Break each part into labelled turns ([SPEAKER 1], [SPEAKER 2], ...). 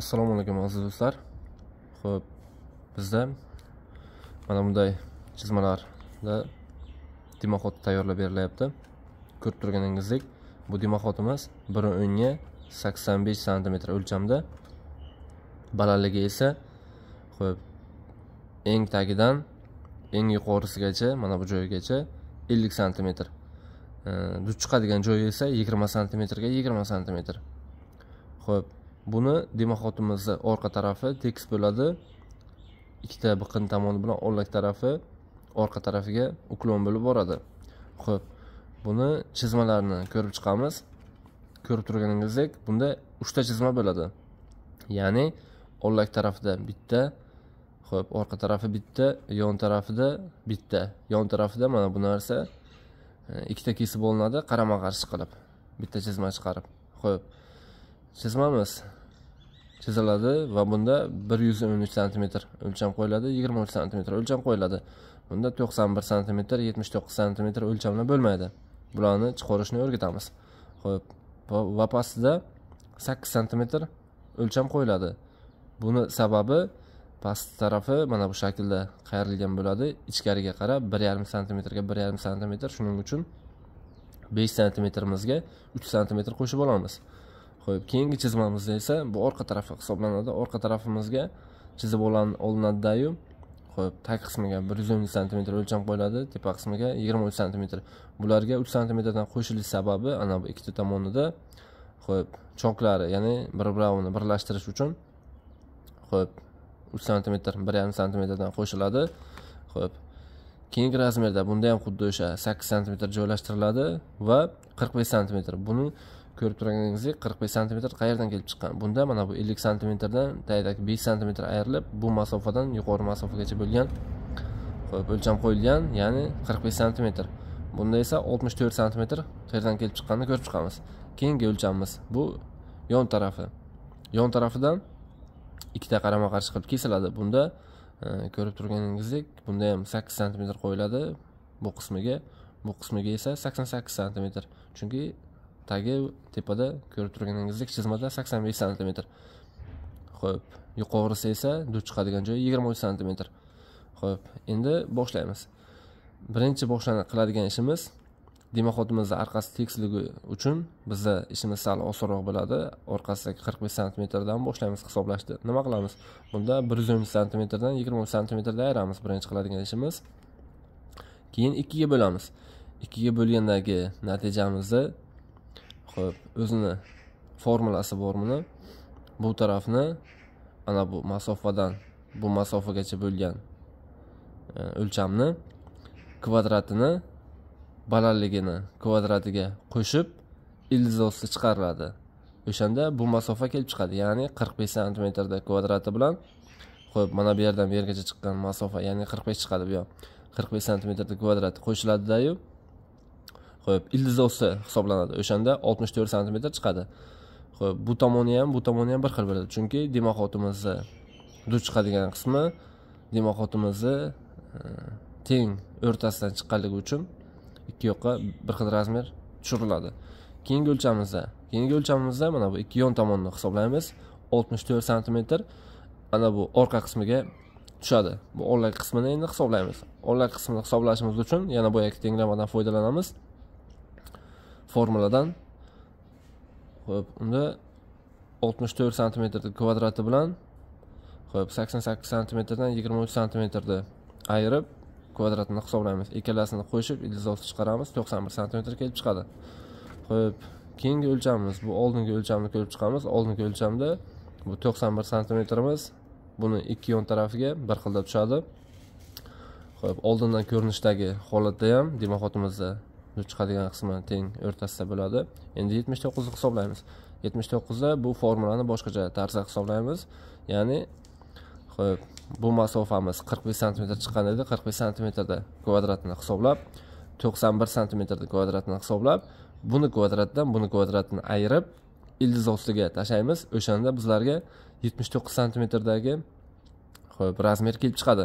[SPEAKER 1] assalomu alaykum aziz do'stlar ho'p bizda mana bunday chizmalarda dimoxot tayyorlab berilyapti ko'rib turganingizdek bu dimoxotimiz bir o'nga sakson besh santimetr o'lchamda balandligi esa ho'p eng tagidan eng yuqorisigacha mana bu joygacha ellik santimetr duch chiqadigan joyi esa yigirma santimetrga yigirma santimetr ho'p buni demaxotimizni orqa tarafi tekis bo'ladi ikkita biqin tomoni bilan o'llak tarafi orqa tarafiga uklon bo'lib boradi ho'p buni chizmalarni ko'rib chiqamiz ko'rib turganingizdek bunda uchta chizma bo'ladi ya'ni o'llak tarafida bitta ho'p orqa tarafi bitta yon tarafida bitta yon tarafida mana bu narsa e, ikkita kesib olinadi qarama qarshi qilib bitta chizma chiqarib ho'p chizmamiz chiziladi va bunda bir yuz o'n uch santimetr o'lcham qo'yiladi yigirma uch santimetr o'lcham qo'yiladi bunda to'qson bir santimetr yetmish to'qqiz santimetr o'lcham bo'lmaydi bularni chiqarishni o'rgatamiz ho'p va pastida sakkiz santimetr o'lcham qo'yiladi buni sababi past tarafi mana bu shaklda qayrilgan bo'ladi ichkariga qarab bir yarim santimetrga bir yarim santimetr shuning uchun besh santimetrimizga uch santimetr qo'shib olamiz ho'p keyingi chizmamizda esa bu orqa tarafi hisoblanadi orqa tarafimizga chizib olinadidayu ho'p tag qismiga bir yuz o'n santimetr o'lcham qo'yiladi tepa qismiga yigirma uch santimetr bularga uch santimetrdan qo'shilish sababi ana bu ikkita tomonida ho'p choklari ya'ni bir birovini birlashtirish uchun ho'p uch santimetr bir yarim santimetrdan qo'shiladi ho'p keyingi razmerda bunda ham xuddi o'sha sakkiz santimetr joylashtiriladi va qirq besh santimetr buni ko'rib turganingizdek qirq besh santimetr qayerdan kelib chiqqan bunda mana bu ellik santimetrdan tagidagi besh santimetr ayrilib bu masofadan yuqori masofagacha bo'lgan o'lcham qo'yilgan ya'ni qirq besh santimetr bunda esa oltmish to'rt santimetr qayerdan kelib chiqqanini ko'rib chiqamiz keyingi o'lchamimiz bu yon tarafi yon tarafidan ikkita qarama qarshi qilib kesiladi bunda e, ko'rib turganingizdek bunda ham sakkiz santimetr qo'yiladi bu qismiga bu qismiga esa sakson sakkiz santimetr chunki tagi tepada ko'rib turganingizdek chizmada sakson besh santimetr ho'p yuqorisi esa duch chiqadigan joyi yigirma uch santimetr ho'p endi boshlaymiz birinchi boshlanib qiladigan ishimiz dimoxotimizni orqasi tekisligi uchun bizda ishimiz sal osonroq bo'ladi orqasidagi qirq besh santimetrdan boshlaymiz hisoblashni nima qilamiz bunda bir yuz o'n santimetrdan yigirma uch santimetrda ayiramiz birinchi qiladigan ishimiz keyin ikkiga bo'lamiz ikkiga bo'lgandagi natijamizni qilib o'zini formulasi bor buni bu tarafni ana bu masofadan bu masofagacha bo'lgan e, o'lchamni kvadratini balandligini kvadratiga qo'shib ildizosi chiqariladi o'shanda bu masofa kelib chiqadi ya'ni qirq besh santimetrda kvadrati bilan ho'p mana bu yerdan bu yergacha chiqqan masofa ya'ni qirq besh chiqadi bu yoq qirq besh santimetrda kvadrati qo'shiladidayu ho'p ildiz o'ssa hisoblanadi o'shanda oltmish to'rt santimetr chiqadi ho'p bu tomoni ham bu tomoni ham bir xil bo'ladi chunki dimoqotimizni duch chiqadigan qismi dimoqotimizni e, teng o'rtasidan chiqqanligi uchun ikki yoqqa bir xil razmer tushiriladi keyingi o'lchamimizda keyingi o'lchamimizda mana bu ikki yon tomonni hisoblaymiz oltmish to'rt santimetr mana bu orqa qismiga tushadi bu o'rlak qismini endi hisoblaymiz o'rlak qismini hisoblashimiz uchun yana boyagi tenglamadan foydalanamiz formuladan ho'p unda 64 to'rt kvadrati bilan ho'p 88 sakkiz santimetrdan 23 uch ayirib kvadratini hisoblaymiz ikkalasini qo'shib ildiz olti chiqaramiz 91 bir santimetr kelib chiqadi ho'p keyingi o'lchamimiz bu oldingi o'lchamni ko'rib chiqamiz oldingi o'lchamda bu 91 bir santimetrimiz buni ikki yon tarafiga bir xilda tushadi ho'p oldindan ko'rinishdagi holatda ham demoxotimizda chiqadigan qismi teng o'rtasida bo'ladi endi yetmish to'qqizni hisoblaymiz yetmish to'qqizda bu formulani boshqacha tarzda hisoblaymiz ya'ni ho'p bu masofamiz qirq besh santimetr chiqqan edi qirq besh santimetrda kvadratini hisoblab to'qson bir santimetrda kvadratini hisoblab buni kvadratdan buni kvadratini ayirib ildiz ostiga tashlaymiz o'shanda bizlarga yetmish to'qqiz santimetrdagi ho'p razmer kelib chiqadi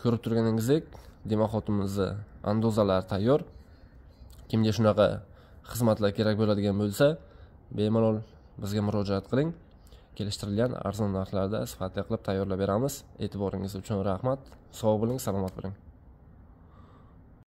[SPEAKER 1] ko'rib turganingizdek demoxotimizni andozalari tayyor kimga shunaqa xizmatlar kerak bo'ladigan bo'lsa bemalol bizga murojaat qiling kelishtirilgan arzon narxlarda sifatli qilib tayyorlab beramiz e'tiboringiz uchun rahmat sog' bo'ling salomat bo'ling